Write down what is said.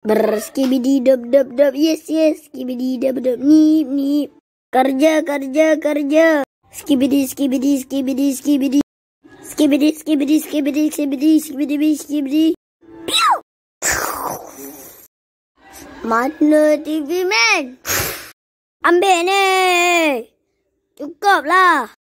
Brr, skibidi dop dop dop, yes yes, skibidi dop dop, nip nip. Kerja kerja kerja. Skibidi skibidi skibidi skibidi. Skibidi skibidi skibidi skibidi skibidi skibidi skibidi. Pew! Mana TV man? Ambil Cukup lah.